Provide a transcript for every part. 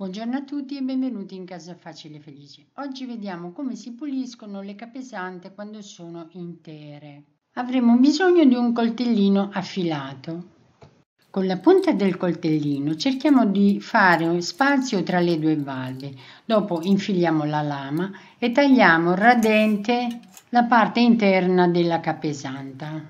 Buongiorno a tutti e benvenuti in Casa Facile Felice. Oggi vediamo come si puliscono le capesante quando sono intere. Avremo bisogno di un coltellino affilato. Con la punta del coltellino cerchiamo di fare spazio tra le due valve, dopo infiliamo la lama e tagliamo radente la parte interna della capesanta.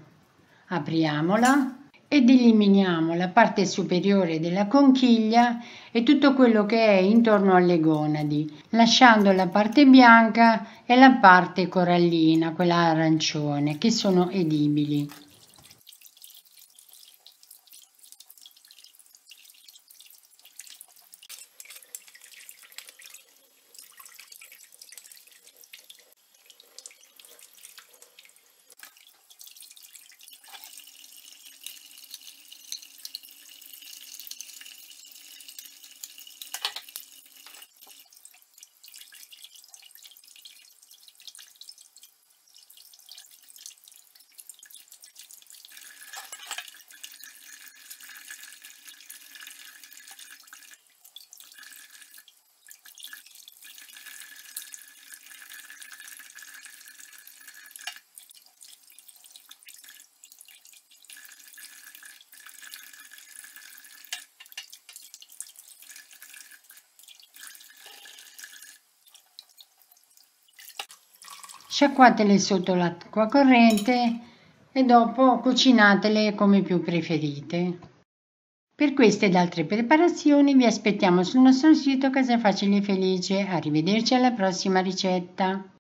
Apriamola ed eliminiamo la parte superiore della conchiglia e tutto quello che è intorno alle gonadi, lasciando la parte bianca e la parte corallina, quella arancione, che sono edibili. sciacquatele sotto l'acqua corrente e dopo cucinatele come più preferite. Per queste ed altre preparazioni vi aspettiamo sul nostro sito Casa Facile Felice. Arrivederci alla prossima ricetta.